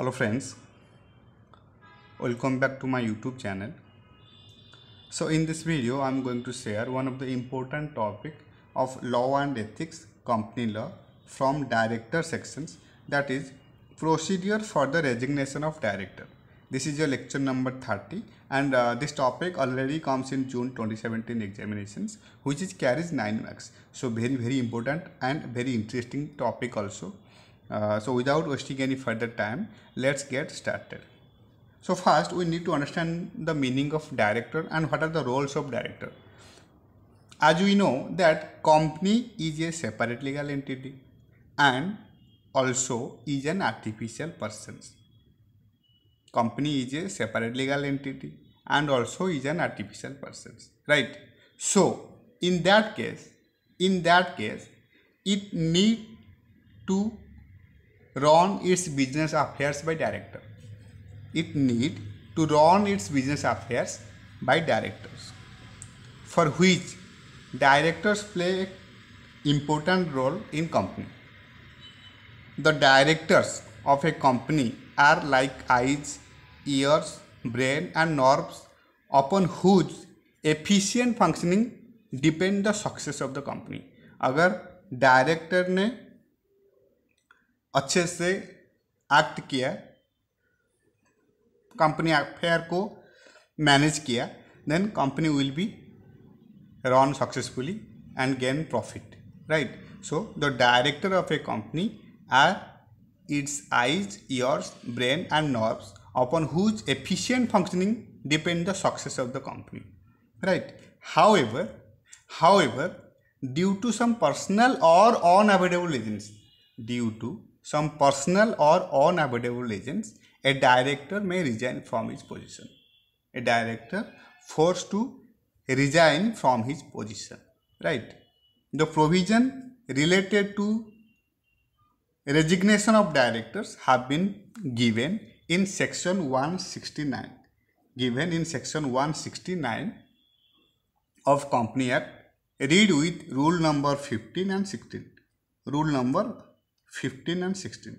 hello friends welcome back to my youtube channel so in this video i'm going to share one of the important topic of law and ethics company law from director sections that is procedure for the resignation of director this is your lecture number 30 and uh, this topic already comes in june 2017 examinations which is carries 9 marks so very very important and very interesting topic also uh, so without wasting any further time, let's get started. So first we need to understand the meaning of director and what are the roles of director. As we know that company is a separate legal entity and also is an artificial person. Company is a separate legal entity and also is an artificial person, right? So in that case, in that case, it need to run its business affairs by director. It need to run its business affairs by directors, for which directors play important role in company. The directors of a company are like eyes, ears, brain and nerves upon whose efficient functioning depend the success of the company. अगर director ने अच्छे से act किया company affair को manage किया then company will be run successfully and gain profit right so the director of a company are its eyes, ears, brain and nerves upon whose efficient functioning depend the success of the company. Right. However, however, due to some personal or unavoidable reasons, due to some personal or unavoidable reasons, a director may resign from his position. A director forced to resign from his position, right? The provision related to resignation of directors have been given in section 169, given in section 169 of Company Act, read with rule number 15 and 16. Rule number 15 and 16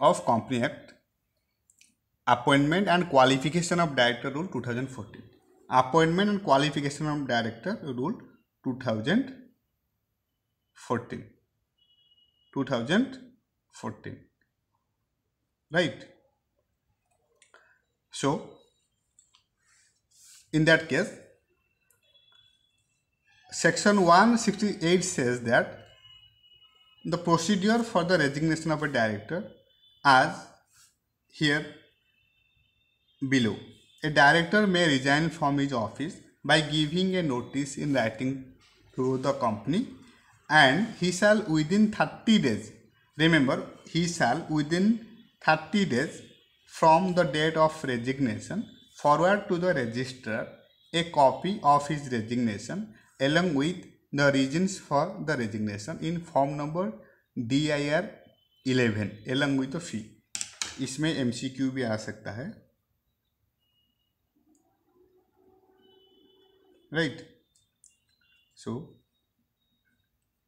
of Company Act, Appointment and Qualification of Director Rule 2014. Appointment and Qualification of Director Rule 2014. 2014. Right. So, in that case, section 168 says that the procedure for the resignation of a director as here below. A director may resign from his office by giving a notice in writing to the company and he shall within 30 days, remember he shall within 30 days from the date of resignation forward to the registrar a copy of his resignation along with the reasons for the resignation in form number D I R eleven along with fee इसमें M C Q भी आ सकता है right so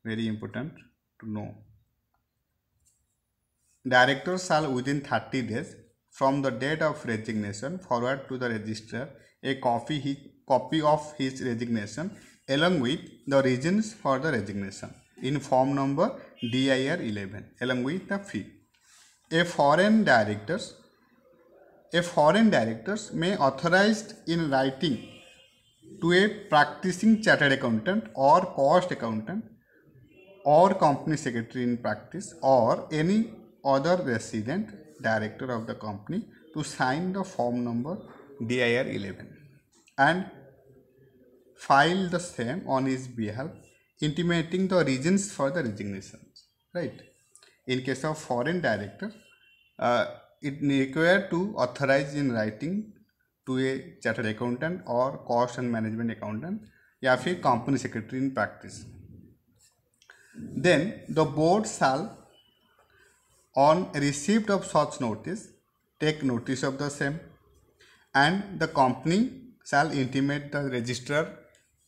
very important to know director shall within thirty days from the date of resignation forward to the register a copy he copy of his resignation along with the reasons for the resignation in form number DIR 11 along with the fee. A foreign directors a foreign directors may authorized in writing to a practicing chartered accountant or cost accountant or company secretary in practice or any other resident director of the company to sign the form number DIR 11 and filed the same on his behalf intimating the reasons for the resignations right in case of foreign director uh, it required to authorize in writing to a chartered accountant or cost and management accountant or a company secretary in practice. Then the board shall, on receipt of such notice take notice of the same and the company shall intimate the registrar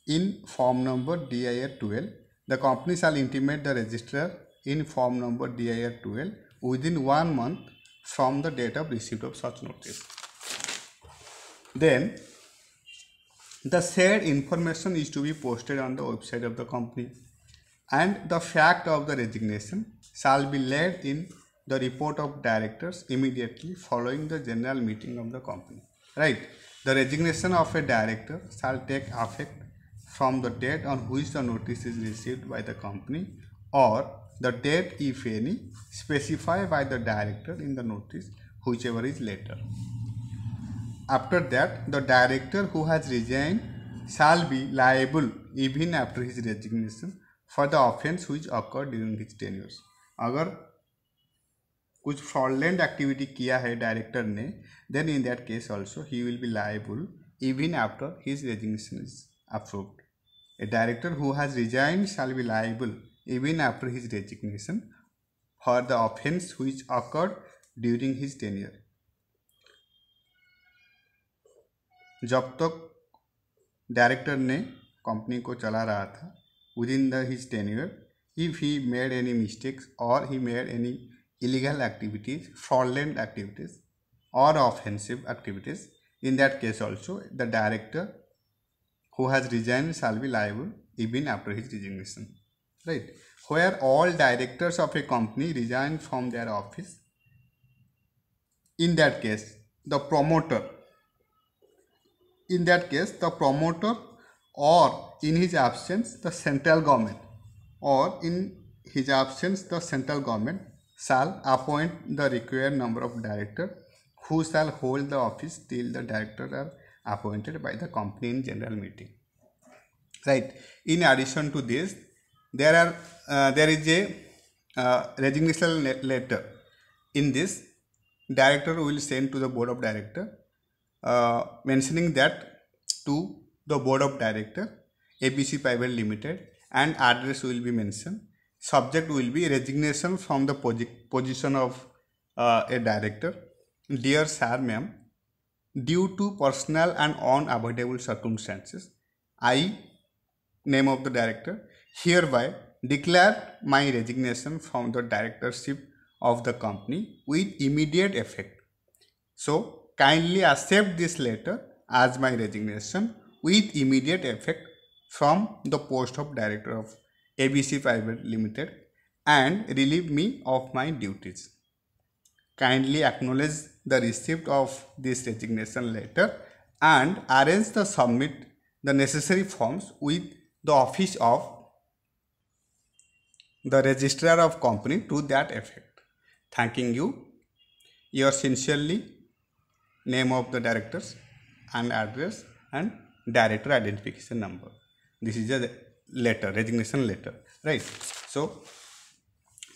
in form number DIR 12. The company shall intimate the registrar in form number DIR 12 within one month from the date of receipt of such notice. Then the said information is to be posted on the website of the company and the fact of the resignation shall be laid in the report of directors immediately following the general meeting of the company right the resignation of a director shall take effect from the date on which the notice is received by the company or the date if any specified by the director in the notice whichever is later after that the director who has resigned shall be liable even after his resignation for the offense which occurred during his tenure Agar कुछ fraudulent activity किया है director ने then in that case also he will be liable even after his resignation is approved a director who has resigned shall be liable after his resignation for the offence offence occurred during his tenure जब तक director ने कंपनी को चला रहा था within the his year if he made any mistakes और he made any illegal activities, fraudulent activities or offensive activities. In that case also, the director who has resigned shall be liable even after his resignation. Right? Where all directors of a company resign from their office, in that case, the promoter, in that case, the promoter or in his absence, the central government or in his absence, the central government shall appoint the required number of directors who shall hold the office till the directors are appointed by the company in general meeting right in addition to this there are uh, there is a uh, resignation letter in this director will send to the board of director uh, mentioning that to the board of director abc private limited and address will be mentioned subject will be resignation from the position of uh, a director. Dear sir, ma'am, due to personal and unavoidable circumstances, I, name of the director, hereby declare my resignation from the directorship of the company with immediate effect. So, kindly accept this letter as my resignation with immediate effect from the post of director of ABC Fiber Limited and relieve me of my duties. Kindly acknowledge the receipt of this resignation letter and arrange the submit the necessary forms with the office of the registrar of company to that effect. Thanking you, your sincerely, name of the directors and address and director identification number. This is the letter resignation letter right so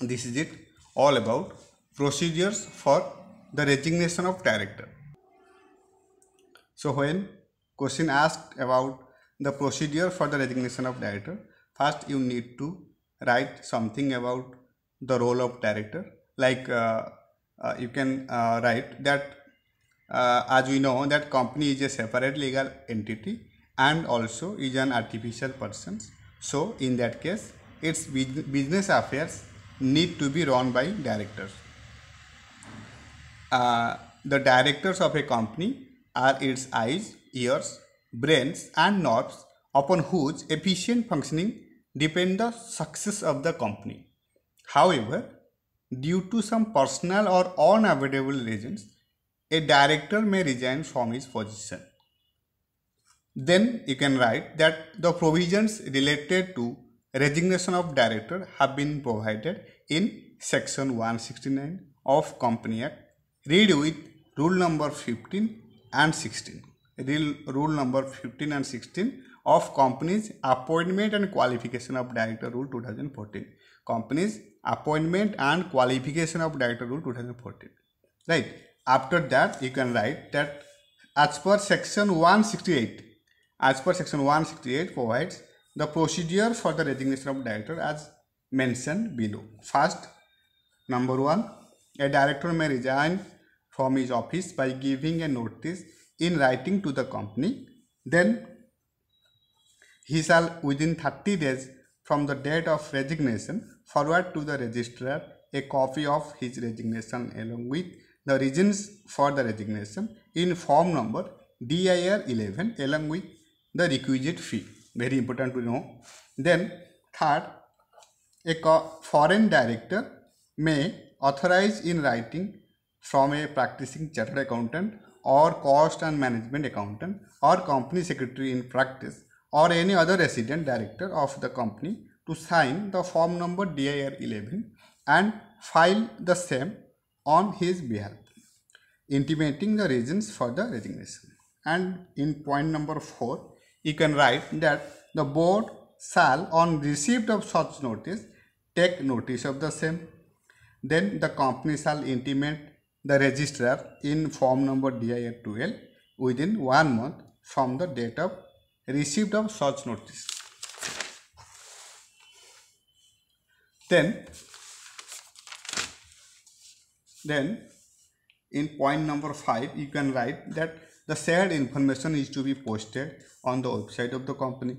this is it all about procedures for the resignation of director so when question asked about the procedure for the resignation of director first you need to write something about the role of director like uh, uh, you can uh, write that uh, as we know that company is a separate legal entity and also is an artificial person. So in that case, its business affairs need to be run by directors. Uh, the directors of a company are its eyes, ears, brains and knobs upon whose efficient functioning depend the success of the company. However, due to some personal or unavoidable reasons, a director may resign from his position. Then you can write that the provisions related to resignation of director have been provided in section 169 of Company Act. Read with rule number 15 and 16. rule number 15 and 16 of Companies Appointment and Qualification of Director Rule 2014. Companies Appointment and Qualification of Director Rule 2014. Right. After that, you can write that as per section 168 as per section 168 provides the procedure for the resignation of director as mentioned below. First, number one, a director may resign from his office by giving a notice in writing to the company. Then he shall within 30 days from the date of resignation forward to the registrar a copy of his resignation along with the reasons for the resignation in form number DIR 11 along with the requisite fee very important to know then third a foreign director may authorize in writing from a practicing chartered accountant or cost and management accountant or company secretary in practice or any other resident director of the company to sign the form number DIR 11 and file the same on his behalf, intimating the reasons for the resignation. And in point number 4, you can write that the board shall on receipt of such notice take notice of the same. Then the company shall intimate the registrar in form number DIR 12 within one month from the date of receipt of such notice. Then, then in point number 5 you can write that the shared information is to be posted on the website of the company.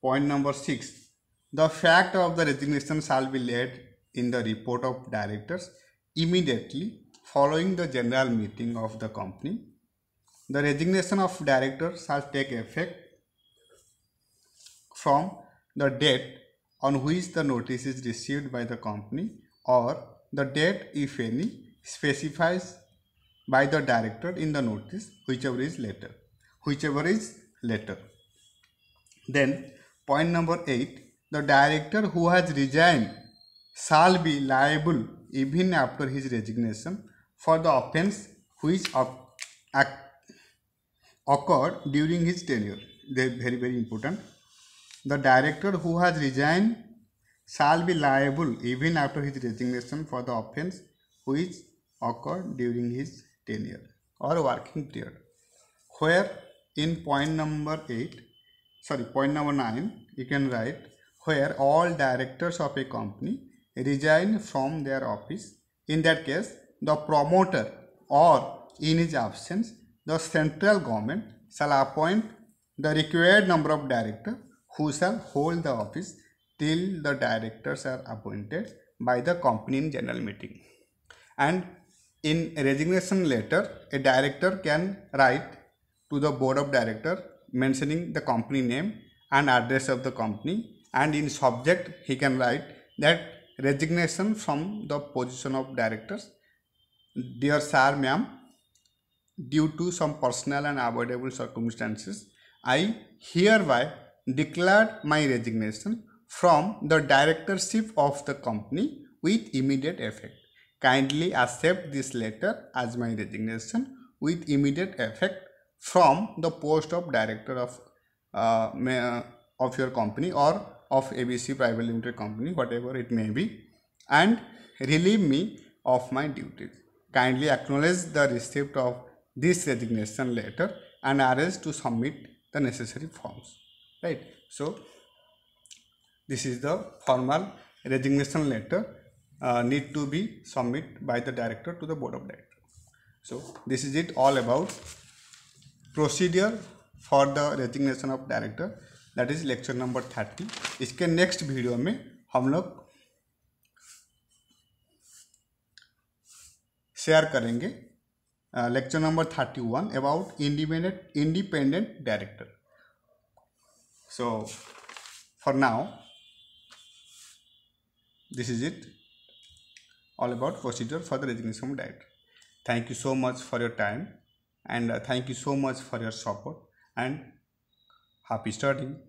Point number 6. The fact of the resignation shall be laid in the report of directors immediately following the general meeting of the company. The resignation of directors shall take effect from the date on which the notice is received by the company or the date if any specifies by the director in the notice whichever is later whichever is later then point number 8 the director who has resigned shall be liable even after his resignation for the offense which occurred during his tenure they very very important the director who has resigned shall be liable even after his resignation for the offense which occurred during his year or working period where in point number 8 sorry point number 9 you can write where all directors of a company resign from their office in that case the promoter or in his absence the central government shall appoint the required number of directors who shall hold the office till the directors are appointed by the company in general meeting and in a resignation letter, a director can write to the board of director mentioning the company name and address of the company and in subject he can write that resignation from the position of directors. Dear sir, ma'am, due to some personal and avoidable circumstances, I hereby declare my resignation from the directorship of the company with immediate effect kindly accept this letter as my resignation with immediate effect from the post of director of uh, of your company or of ABC Private Limited Company, whatever it may be, and relieve me of my duties. Kindly acknowledge the receipt of this resignation letter and arrange to submit the necessary forms. Right. So this is the formal resignation letter uh, need to be submit by the director to the board of director. So this is it all about procedure for the resignation of director that is lecture number 30 iske next video mein hum log share karenge lecture number thirty one about independent independent director so for now this is it all about procedure for the resignation diet. Thank you so much for your time and uh, thank you so much for your support and happy studying.